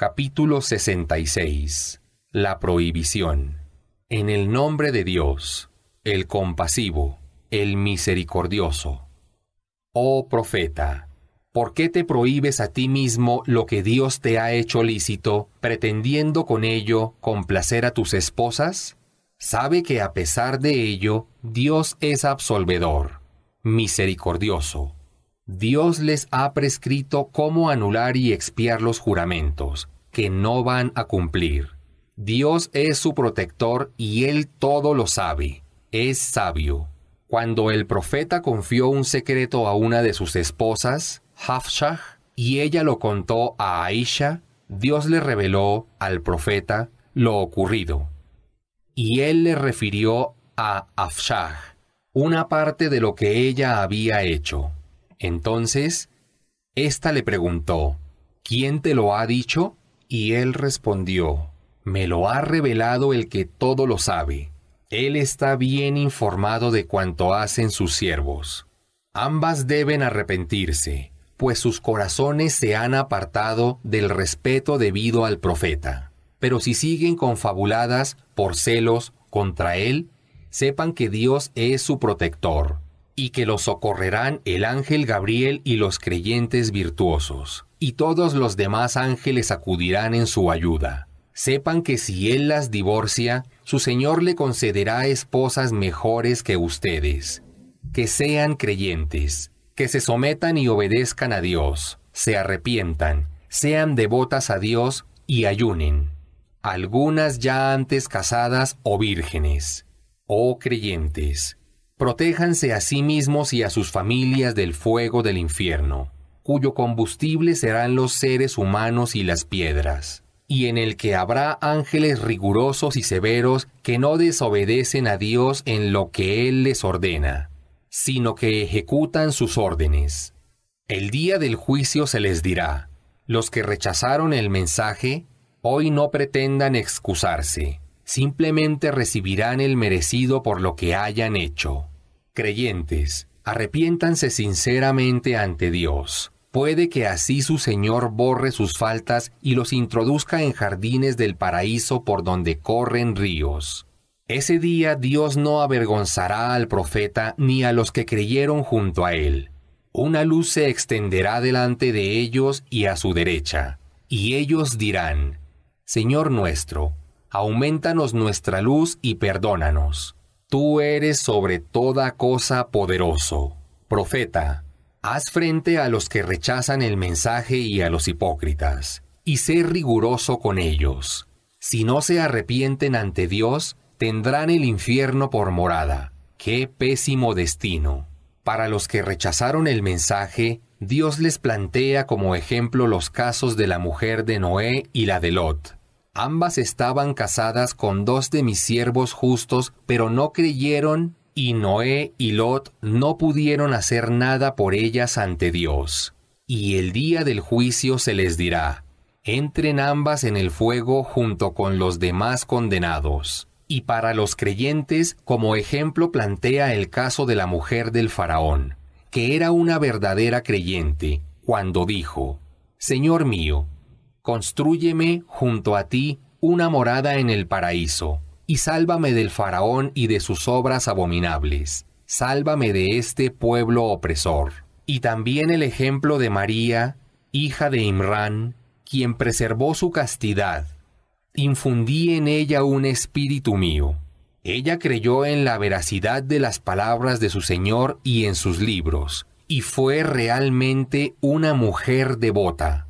Capítulo 66 La prohibición. En el nombre de Dios, el compasivo, el misericordioso. Oh profeta, ¿por qué te prohíbes a ti mismo lo que Dios te ha hecho lícito, pretendiendo con ello complacer a tus esposas? Sabe que a pesar de ello, Dios es absolvedor, misericordioso Dios les ha prescrito cómo anular y expiar los juramentos, que no van a cumplir. Dios es su protector y Él todo lo sabe. Es sabio. Cuando el profeta confió un secreto a una de sus esposas, Hafshah, y ella lo contó a Aisha, Dios le reveló al profeta lo ocurrido. Y él le refirió a Afshah una parte de lo que ella había hecho. Entonces, ésta le preguntó, ¿quién te lo ha dicho? Y él respondió, me lo ha revelado el que todo lo sabe. Él está bien informado de cuanto hacen sus siervos. Ambas deben arrepentirse, pues sus corazones se han apartado del respeto debido al profeta. Pero si siguen confabuladas por celos contra él, sepan que Dios es su protector y que los socorrerán el ángel Gabriel y los creyentes virtuosos, y todos los demás ángeles acudirán en su ayuda. Sepan que si Él las divorcia, su Señor le concederá esposas mejores que ustedes. Que sean creyentes, que se sometan y obedezcan a Dios, se arrepientan, sean devotas a Dios y ayunen. Algunas ya antes casadas o vírgenes. Oh creyentes, Protéjanse a sí mismos y a sus familias del fuego del infierno, cuyo combustible serán los seres humanos y las piedras, y en el que habrá ángeles rigurosos y severos que no desobedecen a Dios en lo que Él les ordena, sino que ejecutan sus órdenes. El día del juicio se les dirá, los que rechazaron el mensaje, hoy no pretendan excusarse, simplemente recibirán el merecido por lo que hayan hecho. Creyentes, arrepiéntanse sinceramente ante Dios. Puede que así su Señor borre sus faltas y los introduzca en jardines del paraíso por donde corren ríos. Ese día Dios no avergonzará al profeta ni a los que creyeron junto a él. Una luz se extenderá delante de ellos y a su derecha, y ellos dirán, Señor nuestro, aumentanos nuestra luz y perdónanos Tú eres sobre toda cosa poderoso. Profeta, haz frente a los que rechazan el mensaje y a los hipócritas, y sé riguroso con ellos. Si no se arrepienten ante Dios, tendrán el infierno por morada. Qué pésimo destino. Para los que rechazaron el mensaje, Dios les plantea como ejemplo los casos de la mujer de Noé y la de Lot. Ambas estaban casadas con dos de mis siervos justos, pero no creyeron, y Noé y Lot no pudieron hacer nada por ellas ante Dios. Y el día del juicio se les dirá, entren ambas en el fuego junto con los demás condenados. Y para los creyentes, como ejemplo plantea el caso de la mujer del faraón, que era una verdadera creyente, cuando dijo, Señor mío, Constrúyeme junto a ti una morada en el paraíso, y sálvame del faraón y de sus obras abominables. Sálvame de este pueblo opresor. Y también el ejemplo de María, hija de Imran, quien preservó su castidad. Infundí en ella un espíritu mío. Ella creyó en la veracidad de las palabras de su Señor y en sus libros, y fue realmente una mujer devota.